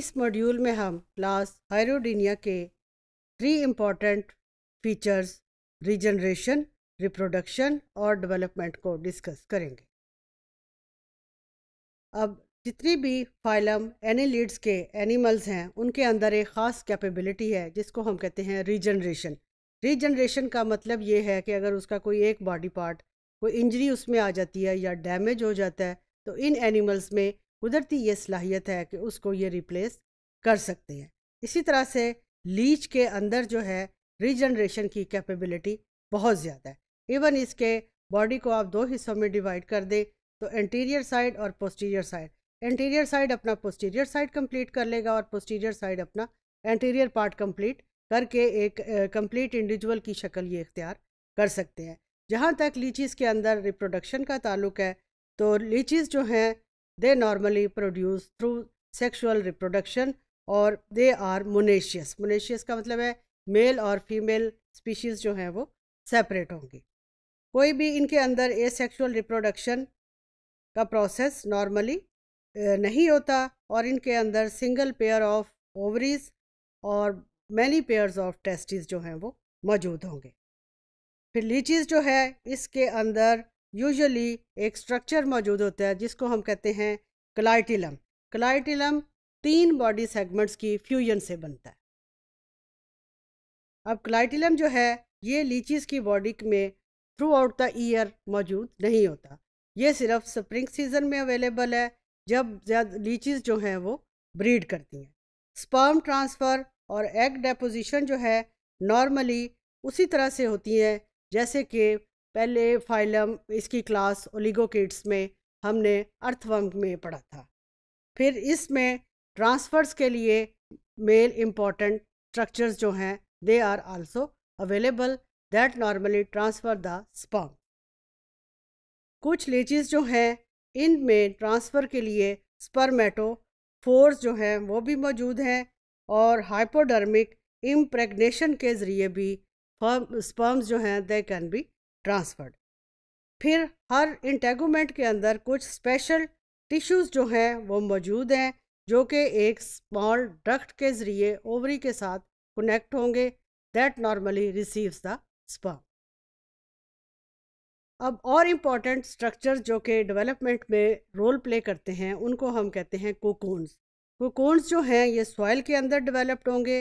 इस मॉड्यूल में हम क्लास हायरोडीनिया के three important features regeneration reproduction और डेवलपमेंट को डिस्कस करेंगे अब जितनी भी फाइलम एनीलिड्स के एनिमल्स हैं उनके अंदर एक ख़ास कैपेबिलिटी है जिसको हम कहते हैं रीजनरेशन रीजनरेशन का मतलब ये है कि अगर उसका कोई एक बॉडी पार्ट कोई इंजरी उसमें आ जाती है या डैमेज हो जाता है तो इन एनिमल्स में कुदरती ये सलाहियत है कि उसको ये रिप्लेस कर सकते हैं इसी तरह से लीच के अंदर जो है रीजनरेशन की कैपेबिलिटी बहुत ज़्यादा है इवन इसके बॉडी को आप दो हिस्सों में डिवाइड कर दें तो इंटीरियर साइड और पोस्टीरियर साइड इंटीरियर साइड अपना पोस्टीरियर साइड कंप्लीट कर लेगा और पोस्टीरियर साइड अपना इंटीरियर पार्ट कंप्लीट करके एक कंप्लीट इंडिविजुअल की शक्ल ये इख्तियार कर सकते हैं जहाँ तक लीचीज़ के अंदर रिप्रोडक्शन का ताल्लुक है तो लीचीज़ जो हैं they normally produce through sexual reproduction और दे आर मोनेशियस मोनेशियस का मतलब है मेल और फीमेल स्पीशीज़ जो हैं वो सेपरेट होंगी कोई भी इनके अंदर ए सेक्शुअल रिप्रोडक्शन का प्रोसेस नॉर्मली नहीं होता और इनके अंदर सिंगल पेयर ऑफ ओवरीज और मैनी पेयर्स ऑफ टेस्टिस जो हैं वो मौजूद होंगे फिर लीचीज़ जो है इसके अंदर यूजली एक स्ट्रक्चर मौजूद होता है जिसको हम कहते हैं क्लाइटिलम क्लाइटिलम तीन बॉडी सेगमेंट्स की फ्यूजन से बनता है अब क्लाइटिलम जो है ये लीचीज़ की बॉडी में थ्रू आउट द ईयर मौजूद नहीं होता ये सिर्फ स्प्रिंग सीजन में अवेलेबल है जब ज़्यादा लीचीज़ जो हैं वो ब्रीड करती हैं स्पर्म ट्रांसफ़र और एग डेपोजिशन जो है नॉर्मली उसी तरह से होती है जैसे कि पहले फाइलम इसकी क्लास ओलिगोकिड्स में हमने अर्थवर्म में पढ़ा था फिर इसमें ट्रांसफर्स के लिए मेल इम्पॉर्टेंट स्ट्रक्चर्स जो हैं they are also available that normally transfer the sperm कुछ लेचीज़ जो हैं इन में ट्रांसफ़र के लिए स्पर्मेटो फोर्स जो हैं वो भी मौजूद हैं और हाइपोडर्मिक इम्प्रेगनेशन के ज़रिए भी स्पर्म्स जो हैं दे कैन बी ट्रांसफर्ड फिर हर इंटेगोमेंट के अंदर कुछ स्पेशल टिश्यूज़ जो हैं वो मौजूद हैं जो कि एक स्मॉल डक्ट के ज़रिए ओवरी के साथ कनेक्ट होंगे that normally receives the sperm अब और इम्पॉर्टेंट स्ट्रक्चर जो कि डेवलपमेंट में रोल प्ले करते हैं उनको हम कहते हैं कोकोन्स कोकोन्स जो हैं ये सॉइल के अंदर डेवलप्ड होंगे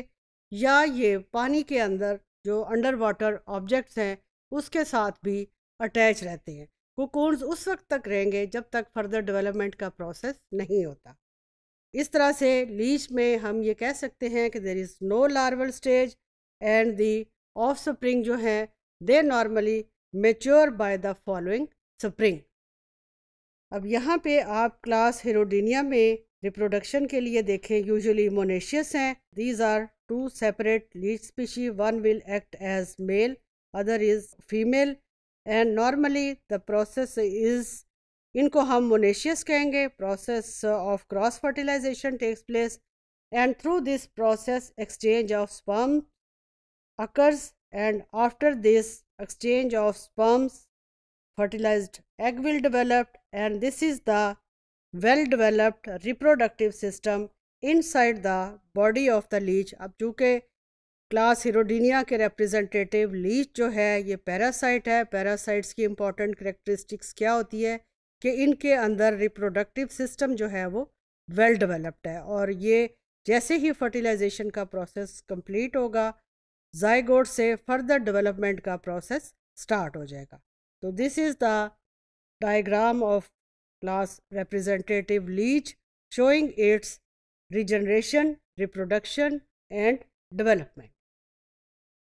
या ये पानी के अंदर जो अंडर वाटर ऑब्जेक्ट्स हैं उसके साथ भी अटैच रहते हैं कोकोन्स उस वक्त तक रहेंगे जब तक फर्दर डेवलपमेंट का प्रोसेस नहीं होता इस तरह से लीच में हम ये कह सकते हैं कि there is no larval stage and the offspring जो है they normally mature by the following spring अब यहाँ पे आप क्लास हिरोडीनिया में रिप्रोडक्शन के लिए देखें यूजुअली मोनेशियस हैं these are two separate leech species one will act as male other is female and normally the process is इनको हम process of cross fertilization takes place and through this process exchange of sperm occurs and after this exchange of sperms fertilized egg will develop and this is the well developed reproductive system inside the body of the leech अब चूँकि class हिरोडीनिया के representative Leach जो है ये parasite है parasites की important characteristics क्या होती है कि इनके अंदर रिप्रोडक्टिव सिस्टम जो है वो वेल डेवलप्ड है और ये जैसे ही फर्टिलाइजेशन का प्रोसेस कंप्लीट होगा जायगोड से फर्दर डेवलपमेंट का प्रोसेस स्टार्ट हो जाएगा तो this is the diagram of class representative leech showing its regeneration reproduction and development.